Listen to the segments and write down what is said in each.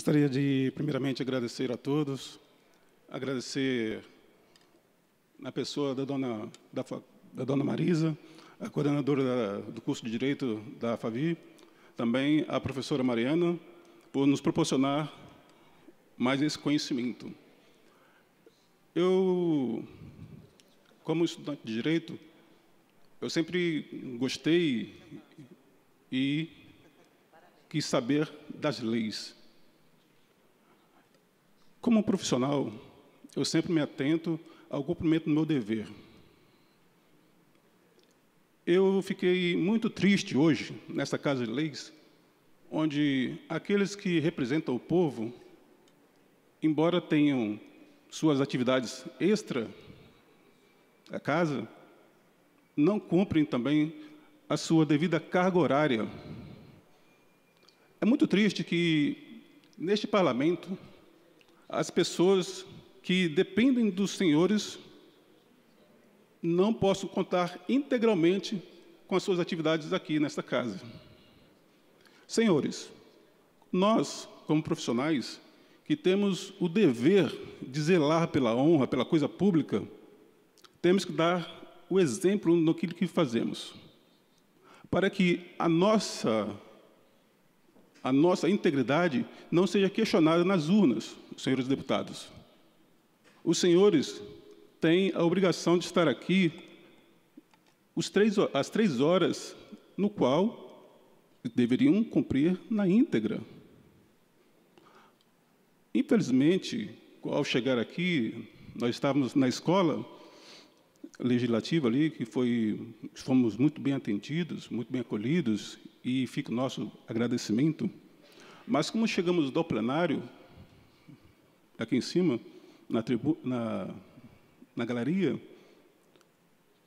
Gostaria de, primeiramente, agradecer a todos, agradecer na pessoa da dona, da, da dona Marisa, a coordenadora da, do curso de Direito da FAVI, também a professora Mariana, por nos proporcionar mais esse conhecimento. Eu, como estudante de Direito, eu sempre gostei e quis saber das leis. Como profissional, eu sempre me atento ao cumprimento do meu dever. Eu fiquei muito triste hoje, nesta Casa de Leis, onde aqueles que representam o povo, embora tenham suas atividades extra a casa, não cumprem também a sua devida carga horária. É muito triste que, neste parlamento, as pessoas que dependem dos senhores não posso contar integralmente com as suas atividades aqui nesta casa. Senhores, nós, como profissionais, que temos o dever de zelar pela honra, pela coisa pública, temos que dar o exemplo no que fazemos, para que a nossa a nossa integridade não seja questionada nas urnas, senhores deputados. Os senhores têm a obrigação de estar aqui três, às três horas no qual deveriam cumprir na íntegra. Infelizmente, ao chegar aqui, nós estávamos na escola legislativa ali, que foi, fomos muito bem atendidos, muito bem acolhidos, e fica o nosso agradecimento. Mas como chegamos do plenário, aqui em cima, na, tribu, na, na galeria,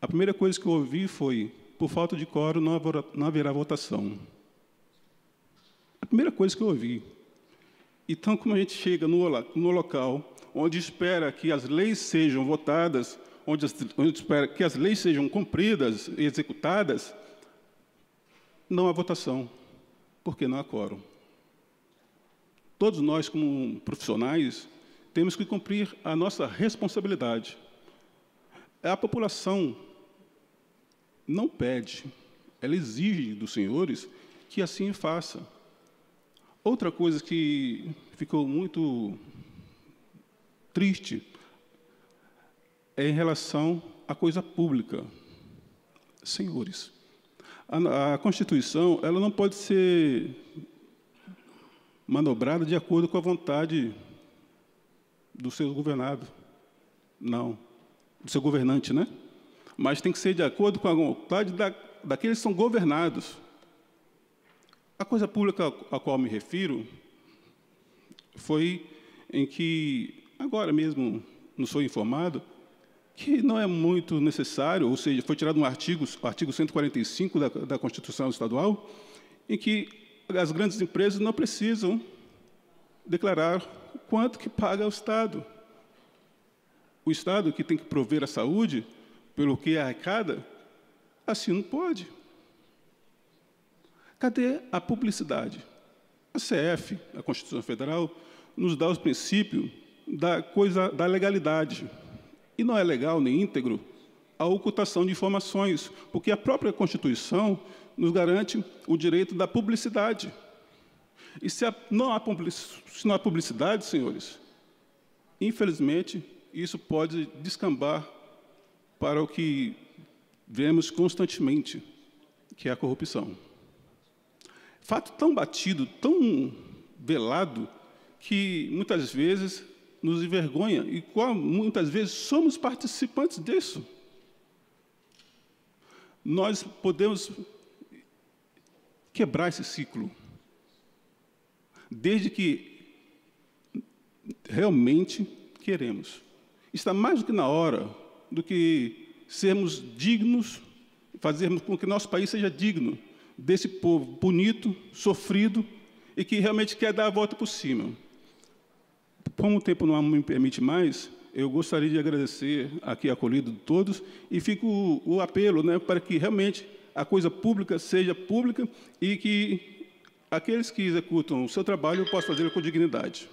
a primeira coisa que eu ouvi foi, por falta de coro não haverá, não haverá votação. A primeira coisa que eu ouvi. Então, como a gente chega no, no local onde espera que as leis sejam votadas, onde, onde espera que as leis sejam cumpridas e executadas, não há votação, porque não há quórum. Todos nós, como profissionais, temos que cumprir a nossa responsabilidade. A população não pede, ela exige dos senhores que assim faça. Outra coisa que ficou muito triste é em relação à coisa pública. Senhores, a, a Constituição ela não pode ser manobrada de acordo com a vontade do seu governado. Não. Do seu governante, né? Mas tem que ser de acordo com a vontade da, daqueles que são governados. A coisa pública a qual me refiro foi em que, agora mesmo, não sou informado, que não é muito necessário, ou seja, foi tirado um artigo, artigo 145 da, da Constituição Estadual, em que as grandes empresas não precisam declarar quanto que paga o Estado. O Estado que tem que prover a saúde, pelo que é arrecada, assim não pode. Cadê a publicidade? A CF, a Constituição Federal, nos dá os princípios da coisa da legalidade. E não é legal nem íntegro a ocultação de informações, porque a própria Constituição nos garante o direito da publicidade. E se, a, não há, se não há publicidade, senhores, infelizmente, isso pode descambar para o que vemos constantemente, que é a corrupção. Fato tão batido, tão velado, que muitas vezes nos envergonha e qual, muitas vezes somos participantes disso. Nós podemos quebrar esse ciclo, desde que realmente queremos. Está mais do que na hora do que sermos dignos, fazermos com que nosso país seja digno desse povo bonito, sofrido e que realmente quer dar a volta por cima. Como o tempo não me permite mais, eu gostaria de agradecer aqui a acolhida de todos e fico o, o apelo né, para que realmente a coisa pública seja pública e que aqueles que executam o seu trabalho possam fazê-lo com dignidade.